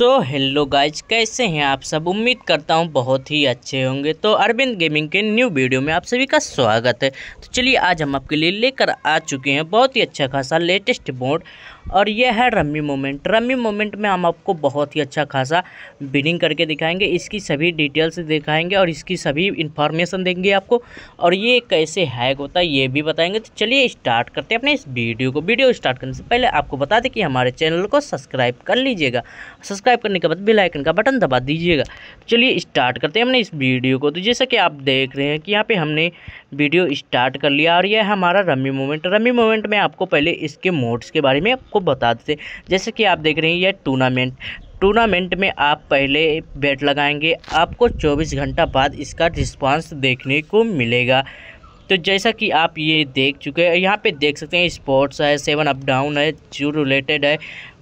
so hello guys कैसे हैं आप सब उम्मीद करता हूं बहुत ही अच्छे होंगे तो अरविंद गेमिंग के न्यू वीडियो में आप सभी का स्वागत है तो चलिए आज हम आपके लिए लेकर आ चुके हैं बहुत ही अच्छा खासा लेटेस्ट मोड और ये है रम्मी मोमेंट रम्मी मोमेंट में हम आपको बहुत ही अच्छा खासा बिनिंग करके दिखाएंगे इसकी सभी डिटेल्स दिखाएंगे और इसकी सभी इन्फॉर्मेशन देंगे आपको और ये कैसे हैक होता है ये भी बताएंगे तो चलिए स्टार्ट करते हैं अपने इस वीडियो को वीडियो स्टार्ट करने से पहले आपको बता दें कि हमारे चैनल को सब्सक्राइब कर लीजिएगा सब्सक्राइब करने के बाद बेलाइकन का बटन दबा दीजिएगा चलिए स्टार्ट करते हैं हमने इस वीडियो को तो जैसा कि आप देख रहे हैं कि यहाँ पर हमने वीडियो स्टार्ट कर लिया और यह हमारा रम्मी मोमेंट रम्मी मोमेंट में आपको पहले इसके मोड्स के बारे में आपको बता देते जैसे कि आप देख रहे हैं यह टूर्नामेंट टूर्नामेंट में आप पहले बैट लगाएंगे आपको 24 घंटा बाद इसका रिस्पांस देखने को मिलेगा तो जैसा कि आप ये देख चुके हैं यहाँ पे देख सकते हैं स्पोर्ट्स है सेवन अप डाउन है जो रिलेटेड है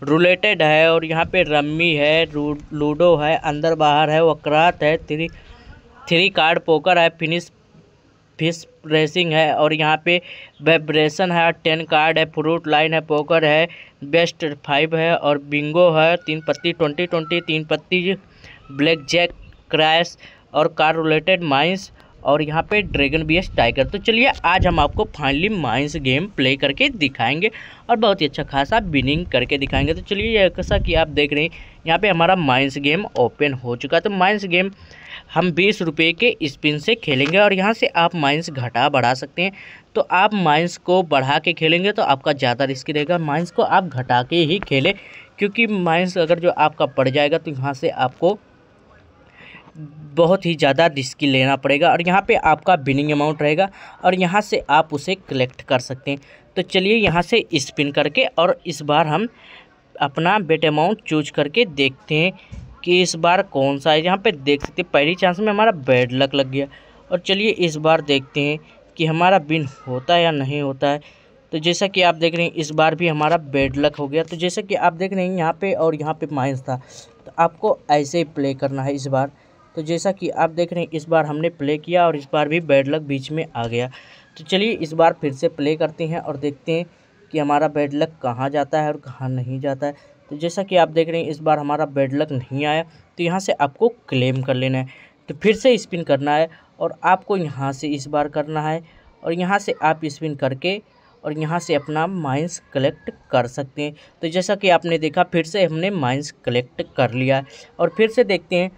रिलेटेड है और यहाँ पे रम्मी है लूडो है अंदर बाहर है वक्रात है थ्री थ्री कार्ड पोकर है फिनिश फिश रेसिंग है और यहाँ पे वाइब्रेशन है टेन कार्ड है फ्रूट लाइन है पोकर है बेस्ट फाइव है और बिंगो है तीन पत्ती twenty twenty Teen Patti blackjack crash और कार रिलेटेड माइंस और यहाँ पे ड्रैगन बी एस टाइगर तो चलिए आज हम आपको फाइनली माइंस गेम प्ले करके दिखाएंगे और बहुत ही अच्छा खासा बिनिंग करके दिखाएंगे तो चलिए जैसा कि आप देख रहे हैं यहाँ पे हमारा माइंस गेम ओपन हो चुका है तो माइंस गेम हम बीस रुपये के स्पिन से खेलेंगे और यहाँ से आप माइंस घटा बढ़ा सकते हैं तो आप माइंस को बढ़ा के खेलेंगे तो आपका ज़्यादा रिस्क रहेगा माइंस को आप घटा के ही खेलें क्योंकि माइंस अगर जो आपका पड़ जाएगा तो यहाँ से आपको बहुत ही ज़्यादा रिस्क लेना पड़ेगा और यहाँ पे आपका बिनिंग अमाउंट रहेगा और यहाँ से आप उसे कलेक्ट कर सकते हैं तो चलिए यहाँ से स्पिन करके और इस बार हम अपना बेट अमाउंट चूज करके देखते हैं कि इस बार कौन सा है यहाँ पे देख सकते हैं पहली चांस में हमारा बैड लक लग गया और चलिए इस बार देखते हैं कि हमारा बिन होता है या नहीं होता है तो जैसा कि आप देख रहे हैं इस बार भी हमारा बैड लक हो गया तो जैसा कि आप देख रहे हैं यहाँ पे और यहाँ पे माइंस था तो आपको ऐसे ही प्ले करना है इस बार तो जैसा कि आप देख रहे हैं इस बार हमने प्ले किया और इस बार भी बैड लक बीच में आ गया तो चलिए इस बार फिर से प्ले करते हैं और देखते हैं कि हमारा बैड लक कहाँ जाता है और कहाँ नहीं जाता है तो जैसा कि आप देख रहे हैं इस बार हमारा बेड लक नहीं आया तो यहाँ से आपको क्लेम कर लेना है तो फिर से स्पिन करना है और आपको यहाँ से इस बार करना है और यहाँ से आप स्पिन करके और यहाँ से अपना माइंस कलेक्ट कर सकते हैं तो जैसा कि आपने देखा फिर से हमने माइंस कलेक्ट कर लिया और फिर से देखते हैं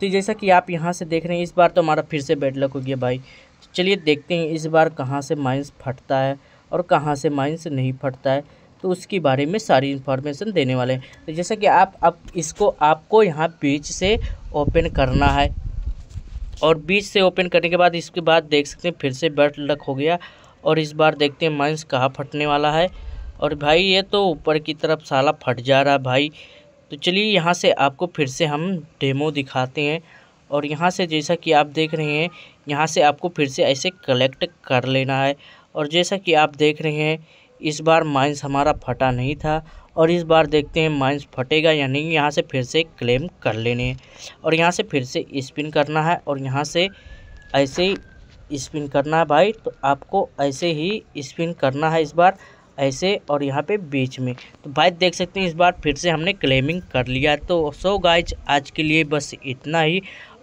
तो जैसा कि आप यहाँ से देख रहे हैं इस बार तो हमारा फिर से बेड लक हो गया भाई चलिए देखते हैं इस बार कहाँ से माइंस फटता है और कहाँ से माइंस नहीं फटता है तो उसके बारे में सारी इन्फॉर्मेशन देने वाले हैं तो जैसे कि आप अब इसको आपको यहाँ बीच से ओपन करना है और बीच से ओपन करने के बाद इसके बाद देख सकते हैं फिर से बैट लक हो गया और इस बार देखते हैं माइंस कहाँ फटने वाला है और भाई ये तो ऊपर की तरफ साला फट जा रहा भाई तो चलिए यहाँ से आपको फिर से हम डेमो दिखाते हैं और यहाँ से जैसा कि आप देख रहे हैं यहाँ से आपको फिर से ऐसे कलेक्ट कर लेना है और जैसा कि आप देख रहे हैं इस बार माइंस हमारा फटा नहीं था और इस बार देखते हैं माइंस फटेगा या नहीं यहाँ से फिर से क्लेम कर लेने और यहाँ से फिर से स्पिन करना है और यहाँ से ऐसे ही स्पिन करना है भाई तो आपको ऐसे ही स्पिन करना है इस बार ऐसे और यहाँ पे बीच में तो भाई देख सकते हैं इस बार फिर से हमने क्लेमिंग कर लिया तो सो गाइज आज के लिए बस इतना ही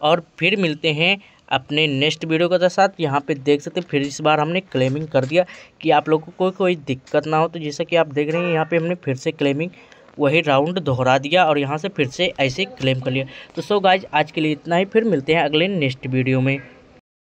और फिर मिलते हैं अपने नेक्स्ट वीडियो के साथ यहाँ पे देख सकते हैं फिर इस बार हमने क्लेमिंग कर दिया कि आप लोगों को कोई दिक्कत ना हो तो जैसा कि आप देख रहे हैं यहाँ पे हमने फिर से क्लेमिंग वही राउंड दोहरा दिया और यहाँ से फिर से ऐसे क्लेम कर लिया तो सो गाइज आज के लिए इतना ही फिर मिलते हैं अगले नेक्स्ट वीडियो में